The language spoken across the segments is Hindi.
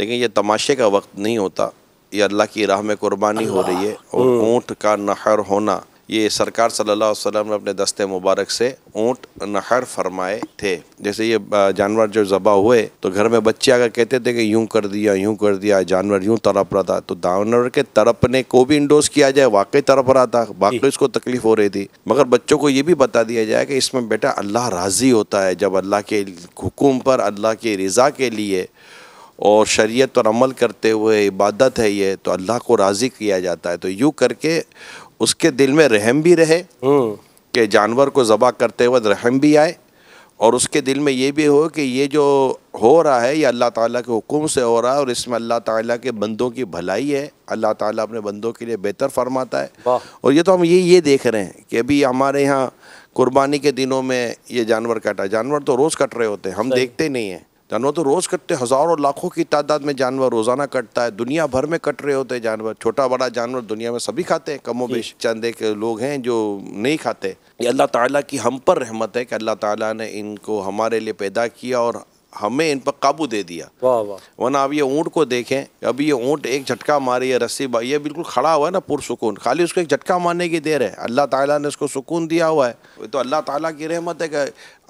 लेकिन ये तमाशे का वक्त नहीं होता ये अल्लाह की राह में कुर्बानी हो रही है और ऊँट का नहर होना ये सरकार सल्लल्लाहु अलैहि वसल्लम ने अपने दस्ते मुबारक से ऊँट नहर फरमाए थे जैसे ये जानवर जो ज़बा हुए तो घर में बच्चे अगर कहते थे कि यूं कर दिया यूँ कर दिया जानवर यूँ तड़प रहा था तो जानवर के तड़पने को भी इंडोज किया जाए वाकई तड़प रहा था वाकई इसको तकलीफ हो रही थी मगर बच्चों को ये भी बता दिया जाए कि इसमें बेटा अल्लाह राज़ी होता है जब अल्लाह के हुकुम पर अल्लाह की रज़ा के लिए और शरीयत और अमल करते हुए इबादत है ये तो अल्लाह को राज़ी किया जाता है तो यूँ करके उसके दिल में रहम भी रहे हम्म। कि जानवर को ज़बा करते वक्त रहम भी आए और उसके दिल में ये भी हो कि ये जो हो रहा है ये अल्लाह ताला के हुकुम से हो रहा है और इसमें अल्लाह ताला के बंदों की भलाई है अल्लाह ताला अपने बंदों के लिए बेहतर फरमाता है और ये तो हम ये ये देख रहे हैं कि अभी हमारे यहाँ कुर्बानी के दिनों में ये जानवर काटा जानवर तो रोज़ कट रहे होते हैं हम देखते नहीं हैं जानवर तो, तो रोज़ कटते हज़ारों लाखों की तादाद में जानवर रोज़ाना कटता है दुनिया भर में कट रहे होते हैं जानवर छोटा बड़ा जानवर दुनिया में सभी खाते हैं कमो बेश चंदे के लोग हैं जो नहीं खाते ये अल्लाह ताला की हम पर रहमत है कि अल्लाह ताला ने इनको हमारे लिए पैदा किया और हमें इन पर काबू दे दिया वरना अब ये ऊँट को देखें अब ये ऊँट एक झटका मारी है रस्सी ये बिल्कुल खड़ा हुआ है ना पुरसकून खाली उसको एक झटका मारने की देर है अल्लाह ताला ने उसको सुकून दिया हुआ है तो अल्लाह ताला की रहमत है कि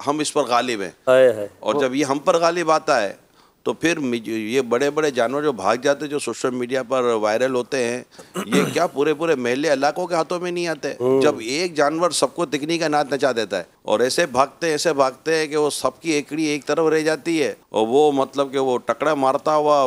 हम इस पर गालिब हैं और जब ये हम पर गालिब आता है तो फिर ये बड़े बड़े जानवर जो भाग जाते जो सोशल मीडिया पर वायरल होते हैं ये क्या पूरे पूरे महल इलाकों के हाथों में नहीं आते हम्म। जब एक जानवर सबको तिकनी का नाच नचा देता है और ऐसे भागते ऐसे भागते हैं कि वो सबकी एकड़ी एक तरफ रह जाती है और वो मतलब कि वो टकरा मारता हुआ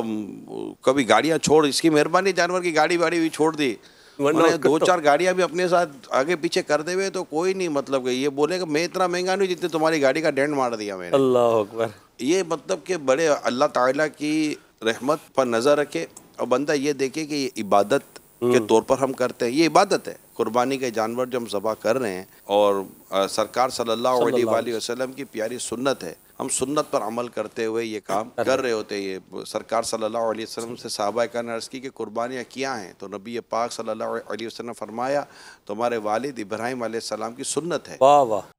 कभी गाड़ियाँ छोड़ इसकी मेहरबानी जानवर की गाड़ी वाड़ी भी छोड़ दी दो चार गाड़ियां भी अपने साथ आगे पीछे कर दे हुए तो कोई नहीं मतलब ये बोलेगा मैं इतना महंगा नहीं जितने तुम्हारी गाड़ी का डेंट मार दिया मैंने अल्लाह अकबर ये मतलब कि बड़े अल्लाह ताला की रहमत पर नज़र रखे और बंदा ये देखे कि ये इबादत के हम्म। तौर पर हम करते हैं ये इबादत है कुर्बानी के जानवर जो हम जबा कर रहे हैं और सरकार सल्लल्लाहु अलैहि वसल्लम की प्यारी सुन्नत है हम सुन्नत पर अमल करते हुए ये काम कर रहे होते हैं ये सरकार सल्लल्लाहु अलैहि वसल्लम से साहबा का नर्स की कि कुर्बानियाँ क्या हैं तो नबी पाक सल्लल्लाहु अलैहि वसल्लम फरमाया तुम्हारे वालिद इब्राहिम सलाम की सुन्नत है वाह वाह